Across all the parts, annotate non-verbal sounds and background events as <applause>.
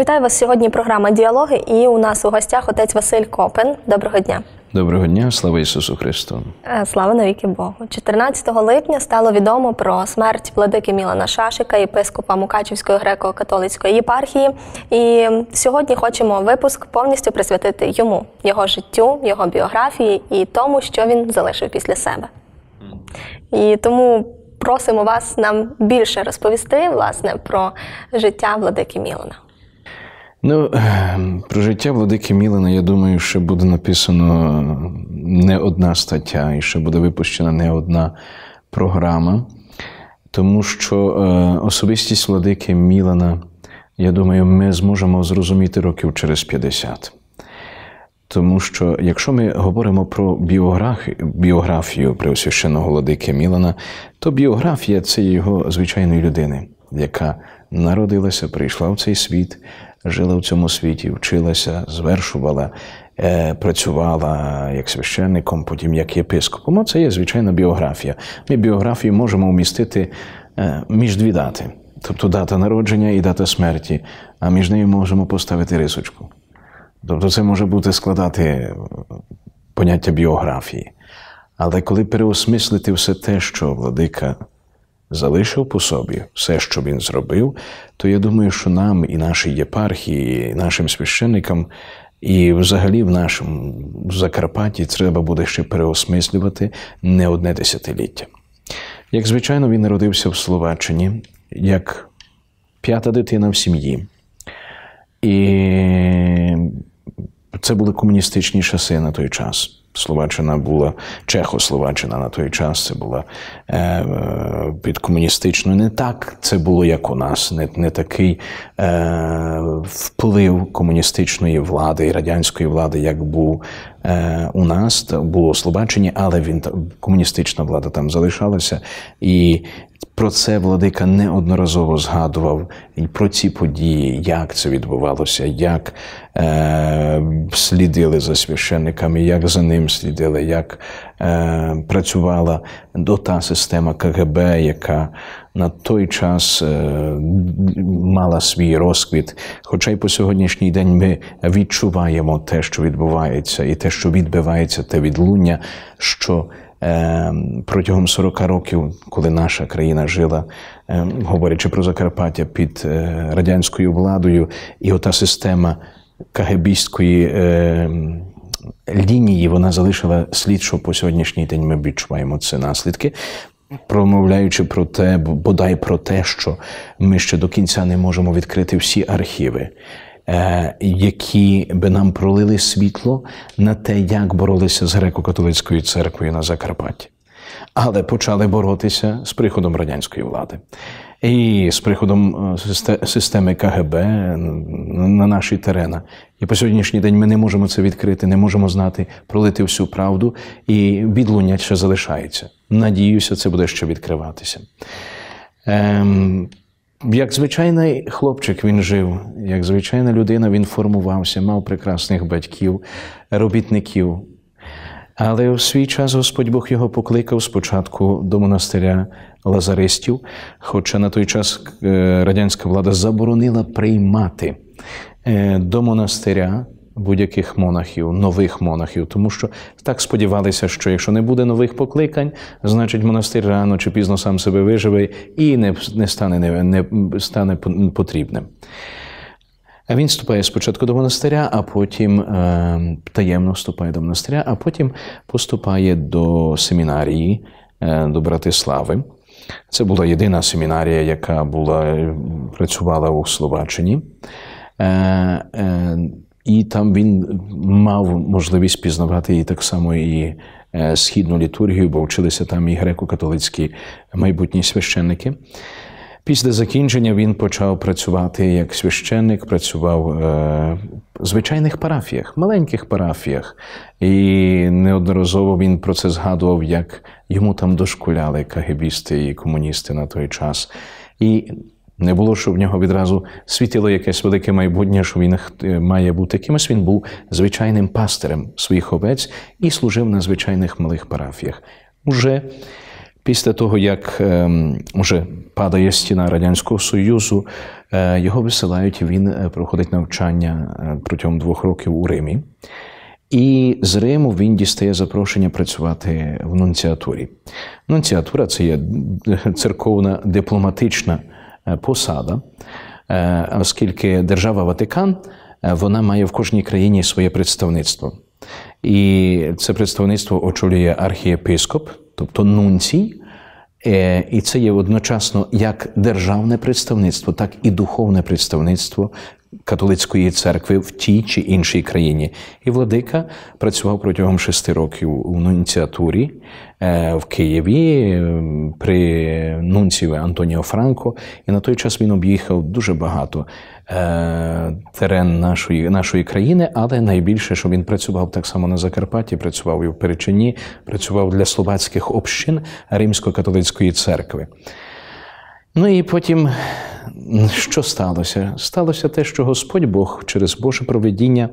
Вітаю вас сьогодні. Програма Діалоги. І у нас у гостях отець Василь Копин. Доброго дня. Доброго дня, слава Ісусу Христу. Е, слава навіки Богу. 14 липня стало відомо про смерть владики Мілана Шашика, єпископа Мукачівської греко-католицької єпархії. І сьогодні хочемо випуск повністю присвятити йому, його життю, його біографії і тому, що він залишив після себе. І тому просимо вас нам більше розповісти власне про життя владики Мілана. Ну, <clears throat> про життя Владики Мілина, я думаю, ще буде написано не одна стаття, і ще буде випущена не одна програма, тому що е, особистість Владики Мілина, я думаю, ми зможемо зрозуміти років через 50. Тому що, якщо ми говоримо про біографію, біографію Преосвященого Владики Мілана, то біографія це його звичайної людини, яка народилася, прийшла в цей світ жила в цьому світі, вчилася, звершувала, е, працювала як священником, потім як єпископом. це є звичайна біографія. Ми біографію можемо вмістити е, між дві дати, тобто дата народження і дата смерті. А між нею можемо поставити рисочку. Тобто, це може бути складати е, поняття біографії. Але коли переосмислити все те, що владика залишив по собі все, що він зробив, то я думаю, що нам і нашій єпархії, і нашим священникам, і взагалі в нашому Закарпатті треба буде ще переосмислювати не одне десятиліття. Як звичайно, він народився в Словаччині як п'ята дитина в сім'ї. І це були комуністичні часи на той час. Словаччина була Чехословаччина на той час. Це була е, е підкомуністичною. Не так це було, як у нас, не не такий е, вплив комуністичної влади і радянської влади, як був е, у нас, було у Словаччині, але він комуністична влада там залишалася, і про це владика неодноразово згадував і про ці події, як це відбувалося, як е, слідили за священниками, як за ним слідили, як е, працювала та система КГБ, яка на той час е, мала свій розквіт. Хоча й по сьогоднішній день ми відчуваємо те, що відбувається, і те, що відбивається, те відлуння. що Ем, протягом 40 років, коли наша країна жила, ем, говорячи про Закарпаття під е, радянською владою, і ота система кагебістської ем, лінії вона залишила слід, що по сьогоднішній день ми відчуваємо це наслідки. Промовляючи про те, бодай про те, що ми ще до кінця не можемо відкрити всі архіви. Е, які би нам пролили світло на те, як боролися з греко-католицькою церквою на Закарпатті. Але почали боротися з приходом радянської влади. І з приходом е, системи КГБ на наші терени. І по сьогоднішній день ми не можемо це відкрити, не можемо знати, пролити всю правду, і відлуння ще залишається. Надіюся, це буде ще відкриватися. Ем, як звичайний хлопчик він жив, як звичайна людина, він формувався, мав прекрасних батьків, робітників. Але в свій час Господь Бог його покликав спочатку до монастиря Лазаристів, хоча на той час е, радянська влада заборонила приймати е, до монастиря будь-яких монахів, нових монахів, тому що так сподівалися, що якщо не буде нових покликань, значить монастир рано чи пізно сам себе виживе і не не стане не, не стане потрібним. А він вступає спочатку до монастиря, а потім е, таємно вступає до монастиря, а потім поступає до семінарії е, до Братислави. Це була єдина семінарія, яка була е, працювала у Словаччині. Е, е, і там він мав можливість пізнавати і так само і е, східну літургію, бо вчилися там і греко-католицькі майбутні священники. Після закінчення він почав працювати як священник, працював е, в звичайних парафіях, маленьких парафіях. І неодноразово він про це згадував, як йому там дошкуляли кагебісти і комуністи на той час. І не було, що в нього відразу світило якесь велике майбутнє, що він е, має бути кимось. Він був звичайним пастирем своїх овець і служив на звичайних малих парафіях. Уже після того, як ем, уже падає стіна Радянського Союзу, е, його висилають, він е, проходить навчання протягом двох років у Римі. І з Риму він дістає запрошення працювати в нунціатурі. Нунціатура це є церковна дипломатична. Е, посада, е, оскільки держава Ватикан е, вона має в кожній країні своє представництво. І це представництво очолює архієпископ, тобто нунцій. І це є одночасно як державне представництво, так і духовне представництво католицької церкви в тій чи іншій країні. І владика працював протягом шести років у нунціатурі е, в Києві при нунціві Антоніо Франко. І на той час він об'їхав дуже багато е, терен нашої нашої країни, але найбільше, що він працював так само на Закарпатті, працював і в Перечині, працював для словацьких общин Римсько-католицької церкви. Ну і потім, що сталося? Сталося те, що Господь Бог через Боже проведіння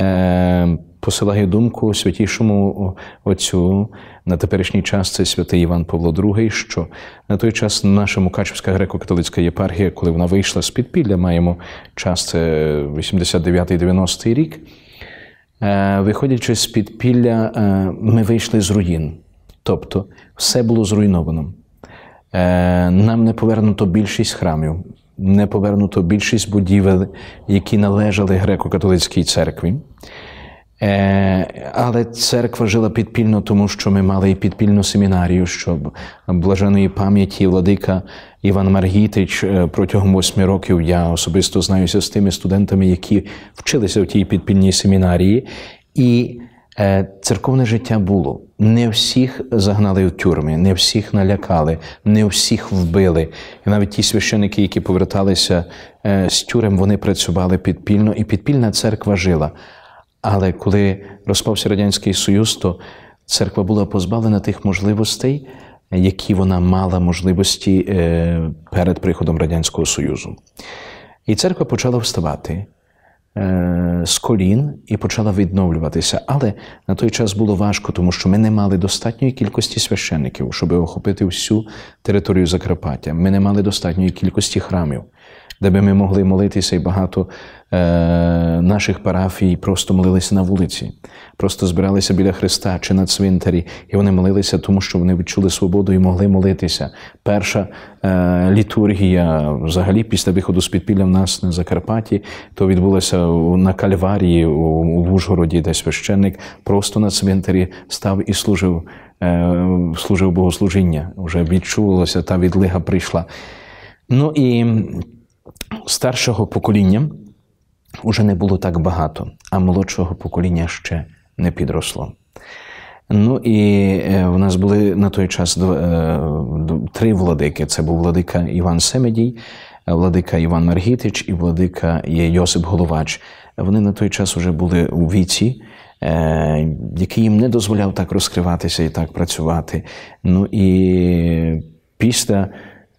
е, посилає думку святішому отцю на теперішній час це святий Іван Павло II, що на той час наша Мукачівська греко-католицька єпархія, коли вона вийшла з підпілля, маємо час це 89-90 рік. Е, виходячи з підпілля, е, ми вийшли з руїн. Тобто все було зруйновано. Е, нам не повернуто більшість храмів, не повернуто більшість будівель, які належали греко-католицькій церкві. Е, але церква жила підпільно, тому що ми мали і підпільну семінарію, що блаженої пам'яті владика Іван Маргітич е, протягом восьми років я особисто знаюся з тими студентами, які вчилися в тій підпільній семінарії, і Е, церковне життя було. Не всіх загнали в тюрми, не всіх налякали, не всіх вбили. І навіть ті священики, які поверталися е, з тюрем, вони працювали підпільно, і підпільна церква жила. Але коли розпався Радянський Союз, то церква була позбавлена тих можливостей, які вона мала можливості е, перед приходом Радянського Союзу. І церква почала вставати. Е, з колін і почала відновлюватися. Але на той час було важко, тому що ми не мали достатньої кількості священників, щоб охопити всю територію Закарпаття. Ми не мали достатньої кількості храмів де би ми могли молитися, і багато е, наших парафій просто молилися на вулиці, просто збиралися біля Христа чи на цвинтарі, і вони молилися, тому що вони відчули свободу і могли молитися. Перша е, літургія, взагалі, після виходу з підпілля в нас на Закарпатті, то відбулося на Кальварії у Лужгороді, де священник просто на цвинтарі став і служив. Е, служив богослужіння, вже відчувалося, та відлига прийшла. Ну і старшого покоління вже не було так багато, а молодшого покоління ще не підросло. Ну і е, в нас були на той час е, три владики: це був владика Іван Семедій, владика Іван Маргітич і владика Йосип Головач. Вони на той час вже були у віці, е, який їм не дозволяв так розкриватися і так працювати. Ну і після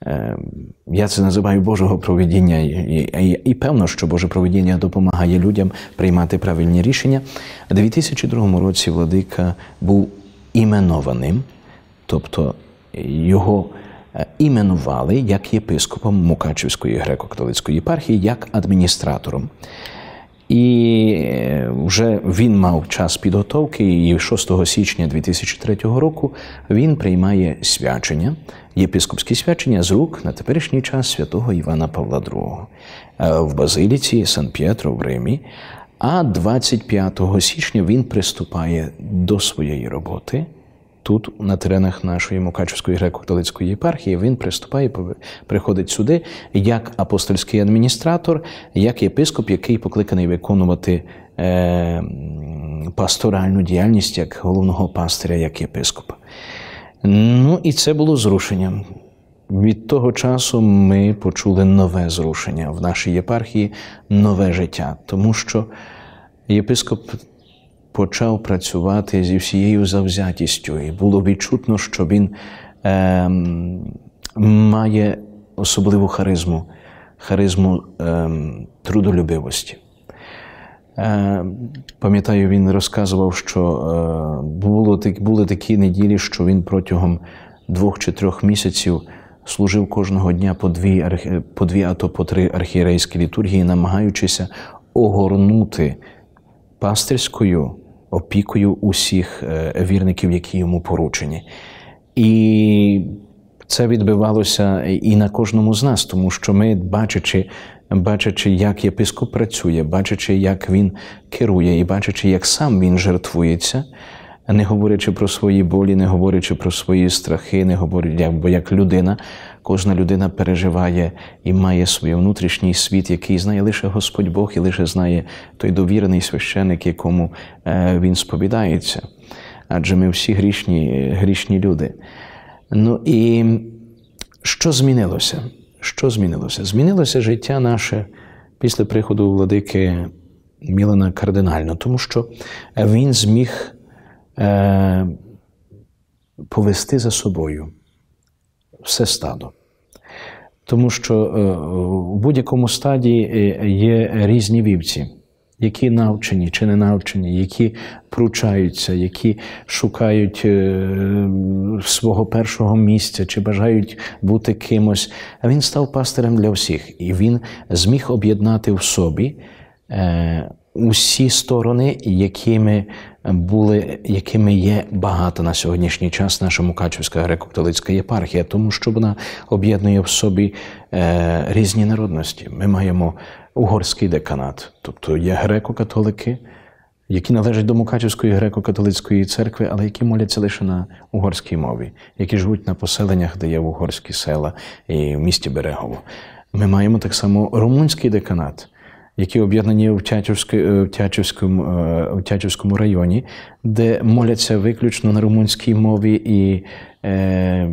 Ем, я це називаю Божого проведіння, і певно, що Боже проведіння допомагає людям приймати правильні рішення. У 2002 році владика був іменованим, тобто його е, іменували як єпископом Мукачівської греко-католицької єпархії, як адміністратором. І е, вже він мав час підготовки, і 6 січня 2003 року він приймає свячення, єпископське свячення з рук на теперішній час святого Івана Павла II е, в Базиліці Сан П'єтро в Римі. А 25 січня він приступає до своєї роботи тут, на теренах нашої Мукачівської греко-католицької єпархії, він приступає, приходить сюди як апостольський адміністратор, як єпископ, який покликаний виконувати е, пасторальну діяльність як головного пастиря, як єпископа. Ну і це було зрушенням. Від того часу ми почули нове зрушення в нашій єпархії, нове життя, тому що єпископ почав працювати зі всією завзятістю, і було відчутно, що він е, має особливу харизму, харизму е, трудолюбивості. Е, Пам'ятаю, він розказував, що е, було, були такі неділі, що він протягом двох чи трьох місяців. Служив кожного дня по дві, по дві, а то по три архієрейські літургії, намагаючися огорнути пастирською опікою усіх е, вірників, які йому поручені. І це відбивалося і на кожному з нас, тому що ми, бачачи, бачачи, як єпископ працює, бачачи, як він керує, і бачачи, як сам він жертвується, не говорячи про свої болі, не говорячи про свої страхи, не говорячи, бо як людина, Кожна людина переживає і має свій внутрішній світ, який знає лише Господь Бог і лише знає той довірений священик, якому е, він сповідається. Адже ми всі грішні, грішні люди. Ну і що змінилося? Що змінилося? Змінилося життя наше після приходу владики Мілана кардинально, тому що він зміг е, повести за собою все стадо. Тому що е, в будь-якому стаді е, є різні вівці, які навчені чи не навчені, які пручаються, які шукають е, свого першого місця чи бажають бути кимось. А він став пастирем для всіх, і він зміг об'єднати в собі усі сторони, якими були, якими є багато на сьогоднішній час наша Мукачівська греко-католицька єпархія, тому що вона об'єднує в собі е, різні народності. Ми маємо угорський деканат, тобто є греко-католики. Які належать до Мукачівської греко-католицької церкви, але які моляться лише на угорській мові, які живуть на поселеннях, де є угорські села і в місті Берегово. Ми маємо так само румунський деканат, які об'єднані е, в Тячівському, в, е, Тячівському, в Тячівському районі, де моляться виключно на румунській мові і Е,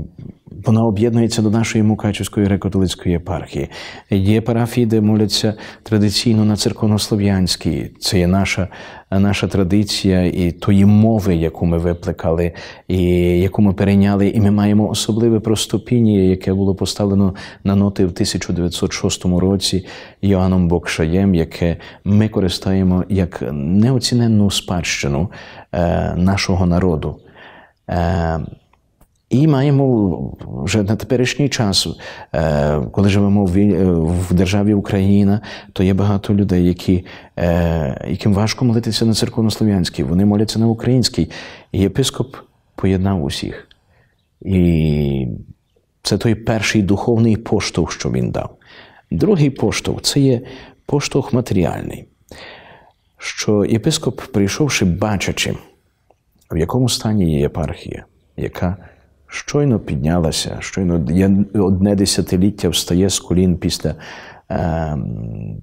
Вона об'єднується до нашої Мукачівської греко-католицької єпархії. Є парафії, де моляться традиційно на церковнослов'янській. Це є наша наша традиція і тої мови, яку ми випликали, і яку ми перейняли. І ми маємо особливе простопіння, яке було поставлено на ноти в 1906 році Йоанном Бокшаєм, яке ми користаємо як неоціненну спадщину е, нашого народу. Е, і маємо вже на теперішній час, е, коли живемо в державі Україна, то є багато людей, які, е, яким важко молитися на церковнослов'янській. Вони моляться на українській. І єпископ поєднав усіх. І це той перший духовний поштовх, що він дав. Другий поштовх це є поштовх матеріальний, що єпископ, прийшовши, бачачи, в якому стані є єпархія, яка щойно піднялася, щойно одне десятиліття встає з колін після е,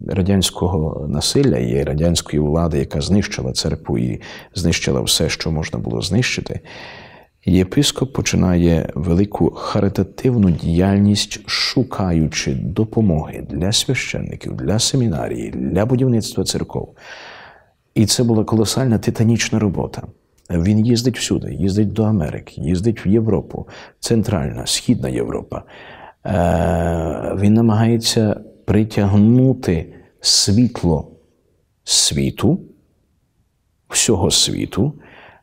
радянського насилля і радянської влади, яка знищила церкву і знищила все, що можна було знищити. Єпископ починає велику харитативну діяльність, шукаючи допомоги для священників, для семінарії, для будівництва церков. І це була колосальна титанічна робота. Він їздить всюди, їздить до Америки, їздить в Європу, Центральна, Східна Європа. Е, він намагається притягнути світло світу, всього світу,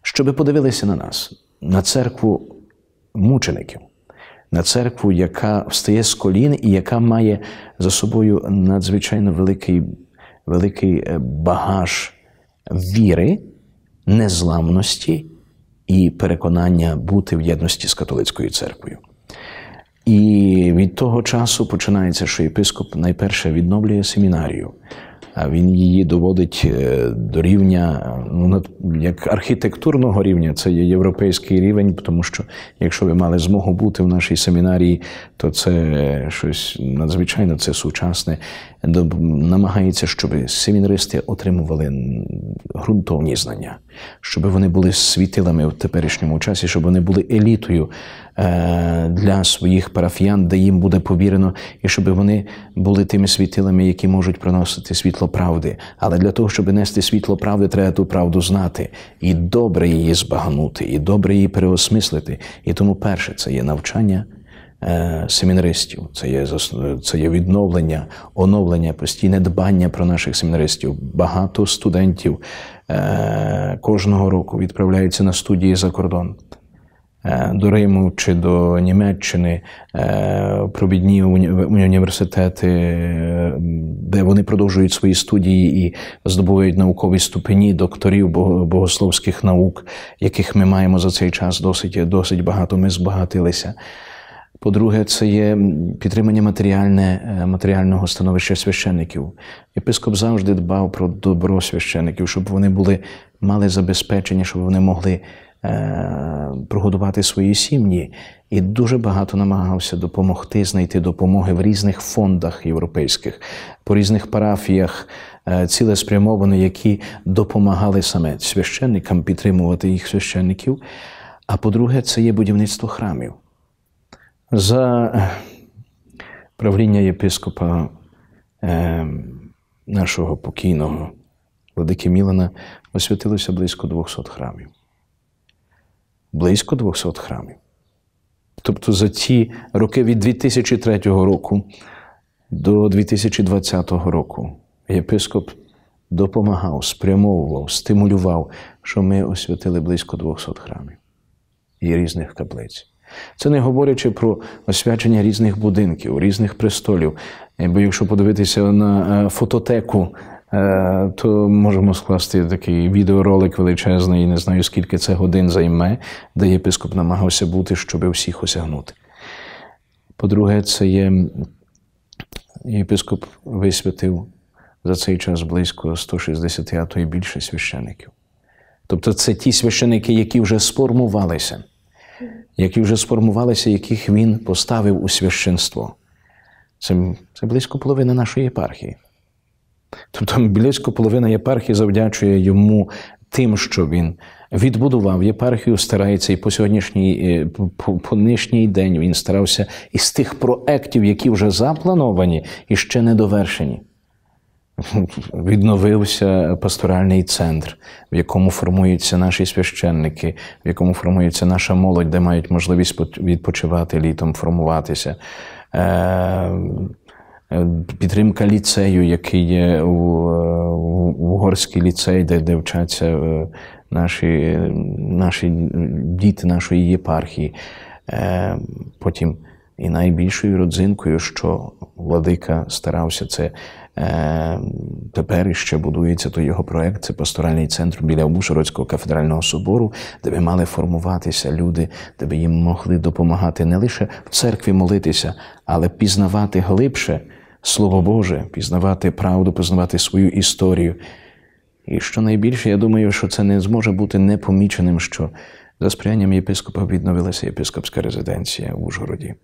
щоб подивилися на нас, на церкву мучеників, на церкву, яка встає з колін і яка має за собою надзвичайно великий, великий е, багаж віри незламності і переконання бути в єдності з католицькою церквою. І від того часу починається, що єпископ найперше відновлює семінарію. А він її доводить е, до рівня, ну як архітектурного рівня, це є європейський рівень, тому що якщо ви мали змогу бути в нашій семінарії, то це щось надзвичайно це сучасне. Намагається, щоб семінаристи отримували ґрунтовні знання щоб вони були світилами в теперішньому часі, щоб вони були елітою е, для своїх парафіян, де їм буде повірено, і щоб вони були тими світилами, які можуть приносити світло правди. Але для того, щоб нести світло правди, треба ту правду знати і добре її збагнути, і добре її переосмислити. І тому перше це є навчання. Е, семінаристів, це є це є відновлення, оновлення, постійне дбання про наших семінаристів. Багато студентів Е, кожного року відправляються на студії за кордон. Е, до Риму чи до Німеччини е, провідні університети, де вони продовжують свої студії і здобувають наукові ступені докторів богословських наук, яких ми маємо за цей час досить досить багато. Ми збагатилися. По-друге, це є підтримання матеріальне, е, матеріального становища священників. Єпископ завжди дбав про добро священиків, щоб вони були, мали забезпечення, щоб вони могли е, прогодувати свої сім'ї. І дуже багато намагався допомогти, знайти допомоги в різних фондах європейських, по різних парафіях, е, цілеспрямовано, які допомагали саме священникам підтримувати їх священників. А по-друге, це є будівництво храмів за е, правління єпископа е, нашого покійного владики Мілана освятилося близько 200 храмів. Близько 200 храмів. Тобто за ці роки від 2003 року до 2020 року єпископ допомагав, спрямовував, стимулював, що ми освятили близько 200 храмів і різних каплиць. Це не говорячи про освячення різних будинків, різних престолів. Бо якщо подивитися на е, фототеку, е, то можемо скласти такий відеоролик величезний, не знаю скільки це годин займе, де єпископ намагався бути, щоб всіх осягнути. По-друге, це є єпископ висвятив за цей час близько 160 а то і більше священиків. Тобто це ті священики, які вже сформувалися які вже сформувалися, яких він поставив у священство. Це, це близько половини нашої єпархії. Тобто близько половина єпархії завдячує йому тим, що він відбудував єпархію, старається і по сьогоднішній е, по, по нинішній день він старався із тих проектів, які вже заплановані і ще не довершені. <laughs> Відновився пасторальний центр, в якому формуються наші священники, в якому формується наша молодь, де мають можливість відпочивати літом, формуватися. Е, е, підтримка ліцею, який є е, угорський ліцей, де, де вчаться наші наші діти нашої єпархії. Потім і найбільшою родзинкою, що владика старався, це е, тепер іще будується то його проект, це пасторальний центр біля Бушородського кафедрального собору, де би мали формуватися люди, де би їм могли допомагати не лише в церкві молитися, але пізнавати глибше Слово Боже, пізнавати правду, пізнавати свою історію. І що найбільше, я думаю, що це не зможе бути непоміченим, що за сприянням єпископа відновилася єпископська резиденція в Ужгороді.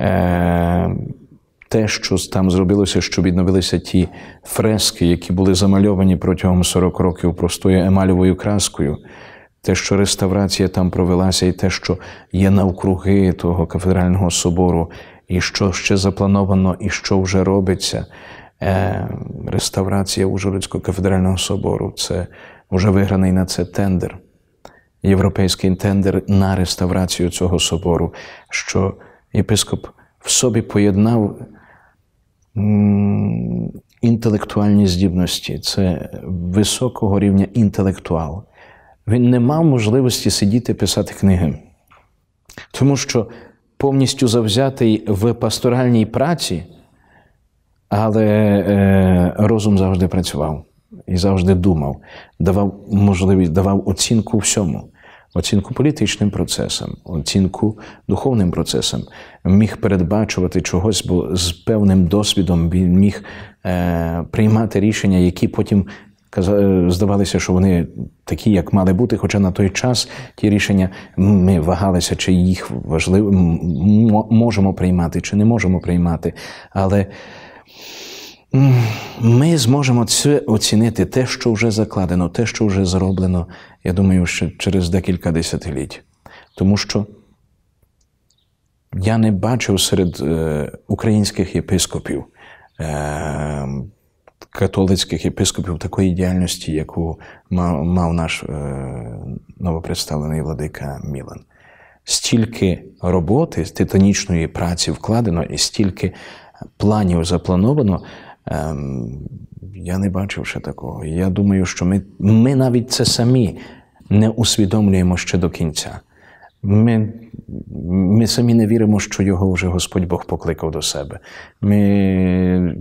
Е, те, що там зробилося, що відновилися ті фрески, які були замальовані протягом 40 років простою емальовою краскою, те, що реставрація там провелася, і те, що є навкруги того кафедрального собору, і що ще заплановано, і що вже робиться. Е, реставрація Ужгородського кафедрального собору це вже виграний на це тендер, європейський тендер на реставрацію цього собору. що єпископ в собі поєднав інтелектуальні здібності, це високого рівня інтелектуал. Він не мав можливості сидіти писати книги, тому що повністю завзятий в пасторальній праці, але е, розум завжди працював і завжди думав, давав можливість, давав оцінку всьому оцінку політичним процесам, оцінку духовним процесам, міг передбачувати чогось, бо з певним досвідом він міг е, приймати рішення, які потім е, здавалися, що вони такі, як мали бути. Хоча на той час ті рішення ми вагалися, чи їх важливо можемо приймати, чи не можемо приймати. Але ми зможемо це оцінити те, що вже закладено, те, що вже зроблено, я думаю, ще через декілька десятиліть. Тому що я не бачив серед е, українських єпископів, е, католицьких єпископів такої діяльності, яку мав наш е, новопредставлений владика Мілан. Стільки роботи, титанічної праці вкладено, і стільки планів заплановано. Ем, я не бачив ще такого. Я думаю, що ми, ми навіть це самі не усвідомлюємо ще до кінця. Ми ми самі не віримо, що його вже Господь Бог покликав до себе. Ми,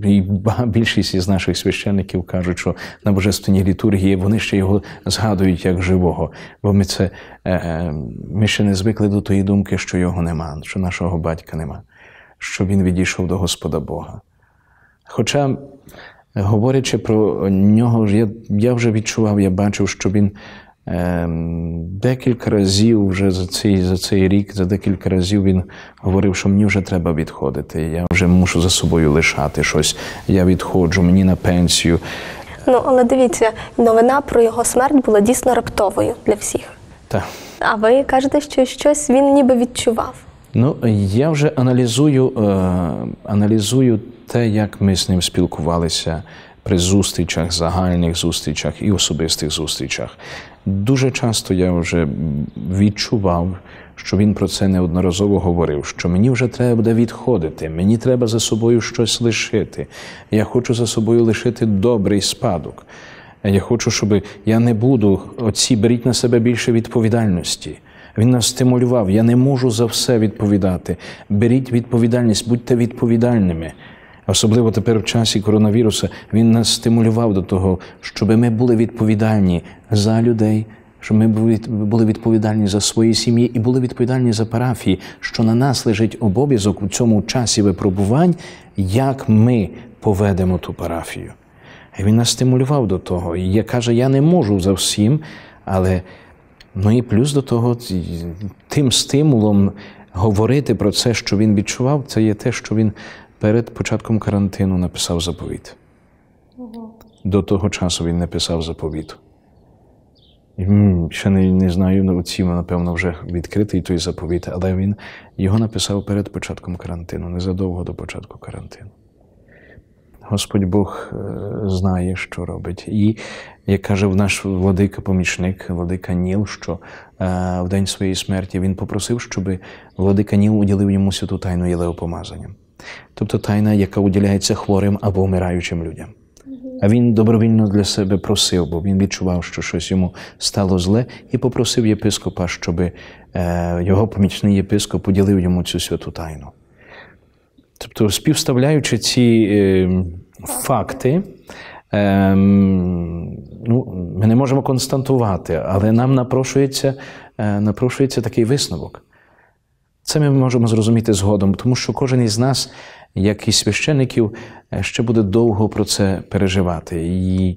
Більшість із наших священників кажуть, що на Божественній літургії вони ще його згадують як живого, бо ми це е, е, ми ще не звикли до тої думки, що його нема, що нашого батька нема, що він відійшов до Господа Бога. Хоча, е, говорячи про нього, я я вже відчував, я бачив, що він е, декілька разів вже за цей за цей рік, за декілька разів він говорив, що мені вже треба відходити. Я вже мушу за собою лишати щось. Я відходжу, мені на пенсію. Ну, але дивіться, новина про його смерть була дійсно раптовою для всіх. Так. А ви кажете, що щось він ніби відчував. Ну, я вже аналізую, е, аналізую те, як ми з ним спілкувалися при зустрічах, загальних зустрічах і особистих зустрічах. Дуже часто я вже відчував, що він про це неодноразово говорив, що мені вже треба буде відходити, мені треба за собою щось лишити. Я хочу за собою лишити добрий спадок. Я хочу, щоб я не буду оці беріть на себе більше відповідальності. Він нас стимулював. Я не можу за все відповідати. Беріть відповідальність, будьте відповідальними. Особливо тепер в часі коронавіруса він нас стимулював до того, щоб ми були відповідальні за людей, щоб ми були відповідальні за свої сім'ї і були відповідальні за парафії, що на нас лежить обов'язок у цьому часі випробувань, як ми поведемо ту парафію. І він нас стимулював до того. І я каже, я не можу за всім, але Ну і плюс до того, тим стимулом говорити про це, що він відчував, це є те, що він перед початком карантину написав заповіт. До того часу він написав писав заповіт. Ще не, не знаю, на ну, оці, напевно, вже відкритий той заповіт, але він його написав перед початком карантину, незадовго до початку карантину. Господь Бог е, знає, що робить. І, як каже наш владика-помічник, владика Ніл, що е, в день своєї смерті він попросив, щоб владика Ніл уділив йому святу тайну єлеопомазання. Тобто тайна, яка уділяється хворим або вмираючим людям. А він добровільно для себе просив, бо він відчував, що щось йому стало зле, і попросив єпископа, щоб е, його помічний єпископ поділив йому цю святу тайну. Тобто, співставляючи ці е, факти, е, ну, ми не можемо констатувати, але нам напрошується, е, напрошується такий висновок. Це ми можемо зрозуміти згодом, тому що кожен із нас, як і священиків, е, ще буде довго про це переживати. І,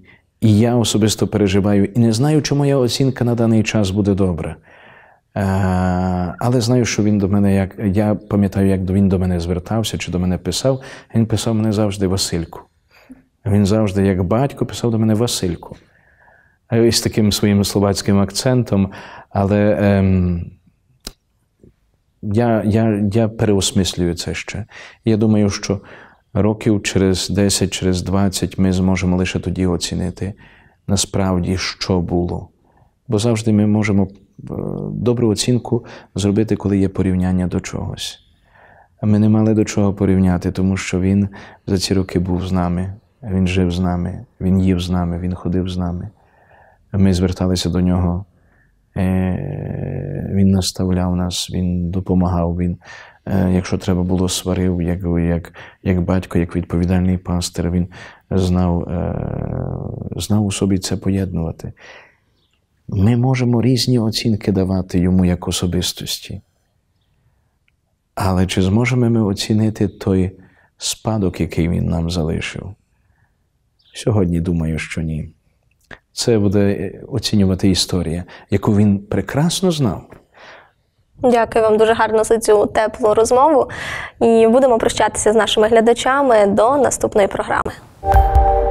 і я особисто переживаю і не знаю, чи моя оцінка на даний час буде добра. Е, але знаю, що він до мене, як я пам'ятаю, як він до мене звертався чи до мене писав. Він писав мене завжди Васильку. Він завжди, як батько, писав до мене Васильку. Е, із таким своїм словацьким акцентом. Але ем, я я, я переосмислюю це ще. Я думаю, що років через 10, через 20 ми зможемо лише тоді оцінити насправді, що було. Бо завжди ми можемо Е, добру оцінку зробити, коли є порівняння до чогось. ми не мали до чого порівняти, тому що він за ці роки був з нами, він жив з нами, він їв з нами, він ходив з нами. Ми зверталися до нього. Е, він наставляв нас, він допомагав. Він, е, якщо треба було, сварив, як як, як батько, як відповідальний пастир, він знав, знав у собі це поєднувати. Ми можемо різні оцінки давати йому як особистості. Але чи зможемо ми оцінити той спадок, який він нам залишив? Сьогодні думаю, що ні. Це буде е, оцінювати історія, яку він прекрасно знав. Дякую вам дуже гарно за цю теплу розмову. І будемо прощатися з нашими глядачами до наступної програми.